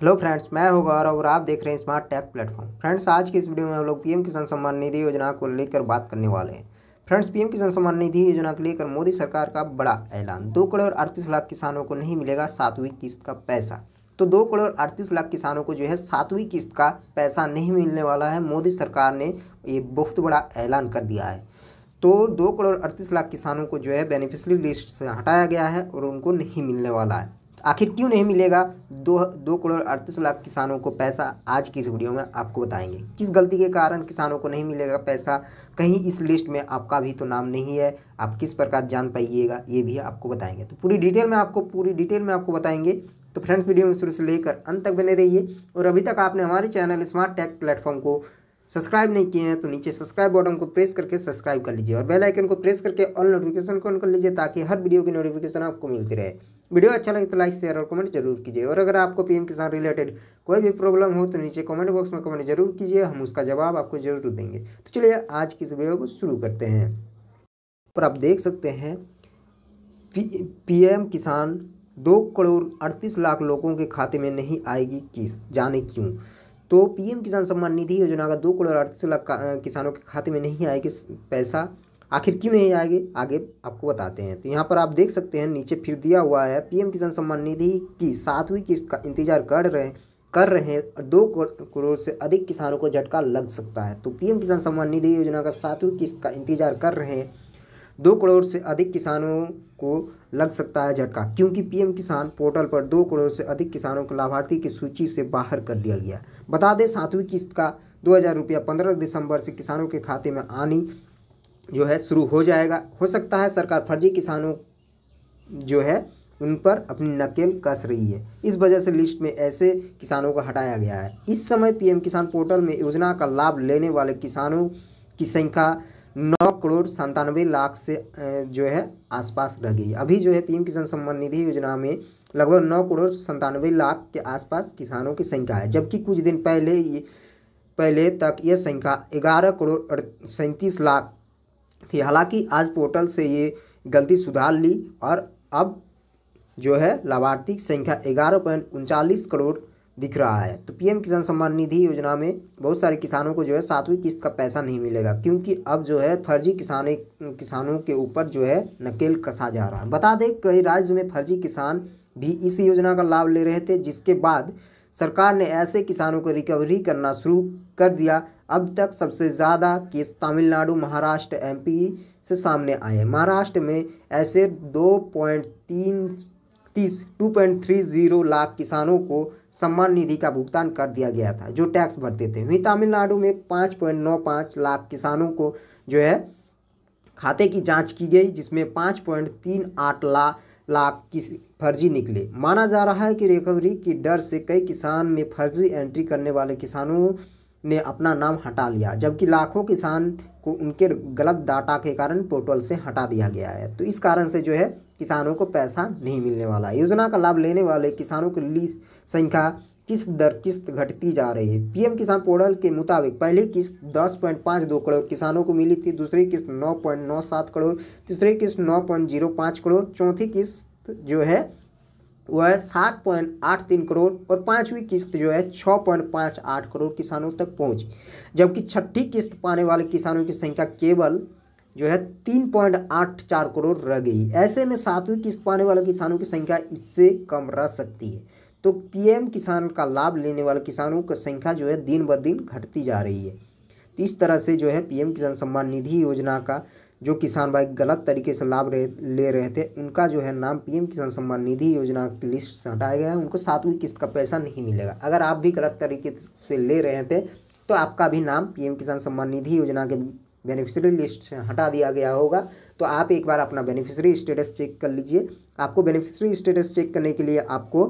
hello friends मैं हूं गौरव और आप देख रहे हैं स्मार्ट टैक प्लेटफॉर्म फ्रेंड्स आज की इस वीडियो में हम लोग पीएम किसान सम्मान निधि योजना को लेकर बात करने वाले हैं फ्रेंड्स पीएम किसान सम्मान निधि योजना को लेकर मोदी सरकार का बड़ा ऐलान दो करोड़ अड़तीस लाख किसानों को नहीं मिलेगा सातवीं किस्त का पैसा तो दो करोड़ अड़तीस लाख किसानों को जो है सातवीं किस्त का पैसा नहीं मिलने वाला है मोदी सरकार ने ये बहुत बड़ा ऐलान कर दिया है तो दो करोड़ अड़तीस लाख किसानों को जो है बेनिफिशरी लिस्ट से हटाया गया है और उनको नहीं मिलने वाला है आखिर क्यों नहीं मिलेगा दो दो करोड़ अड़तीस लाख किसानों को पैसा आज की इस वीडियो में आपको बताएंगे किस गलती के कारण किसानों को नहीं मिलेगा पैसा कहीं इस लिस्ट में आपका भी तो नाम नहीं है आप किस प्रकार जान पाइएगा ये भी आपको बताएंगे तो पूरी डिटेल में आपको पूरी डिटेल में आपको बताएंगे तो फ्रेंड्स वीडियो में शुरू से लेकर अंत तक बने रहिए और अभी तक आपने हमारे चैनल स्मार्ट टैक प्लेटफॉर्म को सब्सक्राइब नहीं किए हैं तो नीचे सब्सक्राइब बटन को प्रेस करके सब्सक्राइब कर लीजिए और बेल आइकन को प्रेस करके ऑल नोटिफिकेशन को ऑन कर लीजिए ताकि हर वीडियो की नोटिफिकेशन आपको मिलती रहे वीडियो अच्छा लगे तो लाइक शेयर और कमेंट जरूर कीजिए और अगर आपको पीएम किसान रिलेटेड कोई भी प्रॉब्लम हो तो नीचे कमेंट बॉक्स में कमेंट जरूर कीजिए हम उसका जवाब आपको जरूर देंगे तो चलिए आज की इस वीडियो को शुरू करते हैं पर आप देख सकते हैं एम किसान दो करोड़ अड़तीस लाख लोगों के खाते में नहीं आएगी किस जाने क्यों तो पीएम किसान सम्मान निधि योजना का दो करोड़ अड़तीस लाख किसानों के खाते में नहीं आएगी पैसा आखिर क्यों नहीं आएंगे आगे आपको बताते हैं तो यहाँ पर आप देख सकते हैं नीचे फिर दिया हुआ है पीएम किसान सम्मान निधि की सातवीं किस्त का इंतजार कर रहे कर रहे हैं दो करोड़ से अधिक किसानों को झटका लग सकता है तो पीएम किसान सम्मान निधि योजना का सातवीं किस्त का इंतजार कर रहे हैं दो करोड़ से अधिक किसानों को लग सकता है झटका क्योंकि पीएम किसान पोर्टल पर दो करोड़ से अधिक किसानों को लाभार्थी की सूची से बाहर कर दिया गया बता दें सातवीं किस्त का दो हज़ार रुपया पंद्रह दिसंबर से किसानों के खाते में आनी जो है शुरू हो जाएगा हो सकता है सरकार फर्जी किसानों जो है उन पर अपनी नकेल कस रही है इस वजह से लिस्ट में ऐसे किसानों को हटाया गया है इस समय पीएम किसान पोर्टल में योजना का लाभ लेने वाले किसानों की संख्या नौ करोड़ संतानवे लाख से जो है आसपास रह गई अभी जो है पीएम किसान सम्मान निधि योजना में लगभग नौ करोड़ संतानवे लाख के आसपास किसानों की संख्या है जबकि कुछ दिन पहले पहले तक यह संख्या ग्यारह करोड़ सैंतीस लाख थी हालांकि आज पोर्टल से ये गलती सुधार ली और अब जो है लाभार्थी संख्या ग्यारह पॉइंट उनचालीस करोड़ दिख रहा है तो पीएम किसान सम्मान निधि योजना में बहुत सारे किसानों को जो है सातवीं किस्त का पैसा नहीं मिलेगा क्योंकि अब जो है फर्जी किसान किसानों के ऊपर जो है नकेल कसा जा रहा है बता दें कई राज्य में फर्जी किसान भी इस योजना का लाभ ले रहे थे जिसके बाद सरकार ने ऐसे किसानों को रिकवरी करना शुरू कर दिया अब तक सबसे ज़्यादा केस तमिलनाडु महाराष्ट्र एमपी से सामने आए महाराष्ट्र में ऐसे दो पॉइंट तीन तीस two point three zero lakh किसानों को सम्मान निधि का भुगतान कर दिया गया था जो टैक्स भरते थे वहीं तमिलनाडु में पाँच पॉइंट नौ पाँच लाख किसानों को जो है खाते की जांच की गई जिसमें पाँच पॉइंट तीन आठ लाख लाख की फर्जी निकले माना जा रहा है कि रिकवरी के डर से कई किसान में फर्जी एंट्री करने वाले किसानों ने अपना नाम हटा लिया जबकि लाखों किसान को उनके गलत डाटा के कारण पोर्टल से हटा दिया गया है तो इस कारण से जो है किसानों को पैसा नहीं मिलने वाला योजना का लाभ लेने वाले किसानों की संख्या किस्त दर किस्त घटती जा रही है पीएम किसान पोर्टल के मुताबिक पहली किस्त 10.52 करोड़ किसानों को मिली थी दूसरी किस्त 9.97 करोड़ तीसरी किस्त 9.05 करोड़ चौथी किस्त जो है वह सात पॉइंट आठ तीन करोड़ और पांचवी किस्त जो है छः पॉइंट पाँच आठ करोड़ किसानों तक पहुंची जबकि छठी किस्त पाने वाले किसानों की संख्या केवल जो है तीन पॉइंट आठ चार करोड़ रह गई ऐसे में सातवीं किस्त पाने वाले किसानों की संख्या इससे कम रह सकती है तो पीएम किसान का लाभ लेने वाले किसानों की संख्या जो है दिन ब दिन घटती जा रही है तो इस तरह से जो है पीएम किसान सम्मान निधि योजना का जो किसान भाई गलत तरीके से लाभ ले रहे थे उनका जो है नाम पीएम किसान सम्मान निधि योजना की लिस्ट से हटाया गया है उनको सातवीं किस्त का पैसा नहीं मिलेगा अगर आप भी गलत तरीके से ले रहे थे तो आपका भी नाम पी किसान सम्मान निधि योजना के बेनिफिशरी लिस्ट से हटा दिया गया होगा तो आप एक बार अपना बेनिफिशरी स्टेटस चेक कर लीजिए आपको बेनिफिशरी स्टेटस चेक करने के लिए आपको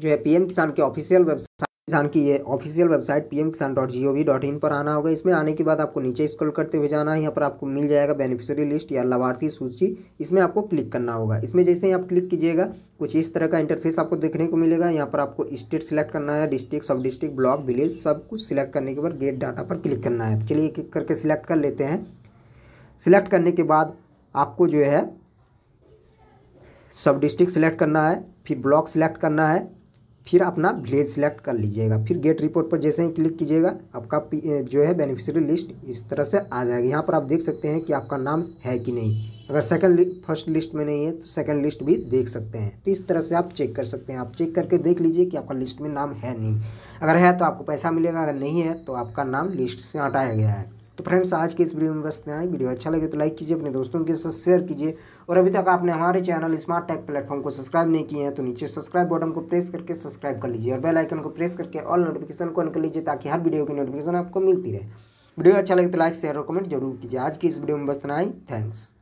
जो है पीएम किसान के ऑफिशियल वेबसाइट किसान की ये official website P M Kisan dot G O V dot in पर आना होगा इसमें आने के बाद आपको नीचे स्क्रॉल करते हुए जाना है यहाँ पर आपको मिल जाएगा बेनिफिशियरी लिस्ट या लाभार्थी सूची इसमें आपको क्लिक करना होगा इसमें जैसे ही आप क्लिक कीजिएगा कुछ इस तरह का इंटरफेस आपको देखने को मिलेगा यहाँ पर आपको स्टेट सेलेक्ट करना है डिस्ट्रिक्ट सब डिस्ट्रिक्ट ब्लॉक विलेज सब कुछ सिलेक्ट करने के बाद गेट डाटा पर क्लिक करना है तो चलिए एक एक करके सिलेक्ट कर लेते हैं सिलेक्ट करने के बाद आपको जो है सब डिस्ट्रिक्ट सिलेक्ट करना है फिर ब्लॉक सिलेक्ट करना है फिर अपना विलेज सेलेक्ट कर लीजिएगा फिर गेट रिपोर्ट पर जैसे ही क्लिक कीजिएगा आपका जो है बेनिफिशियरी लिस्ट इस तरह से आ जाएगी यहाँ पर आप देख सकते हैं कि आपका नाम है कि नहीं अगर सेकंड फर्स्ट लिस्ट में नहीं है तो सेकंड लिस्ट भी देख सकते हैं तो इस तरह से आप चेक कर सकते हैं आप चेक करके देख लीजिए कि आपका लिस्ट में नाम है नहीं अगर है तो आपको पैसा मिलेगा अगर नहीं है तो आपका नाम लिस्ट से हटाया गया है तो फ्रेंड्स आज के इस वीडियो में बस इतना ही वीडियो अच्छा लगे तो लाइक कीजिए अपने दोस्तों के साथ शेयर कीजिए और अभी तक आपने हमारे चैनल स्मार्ट टेक प्लेटफॉर्म को सब्सक्राइब नहीं किए हैं तो नीचे सब्सक्राइब बटन को प्रेस करके सब्सक्राइब कर लीजिए और बेल आइकन को प्रेस करके ऑल नोटिफिकेशन को ऑन कर लीजिए ताकि हर वीडियो की नोटिफिकेशन आपको मिलती रहे वीडियो अच्छा लगे तो लाइक शेयर और कमेंट जरूर कीजिए आज की इस वीडियो में बस इतना ही थैंक्स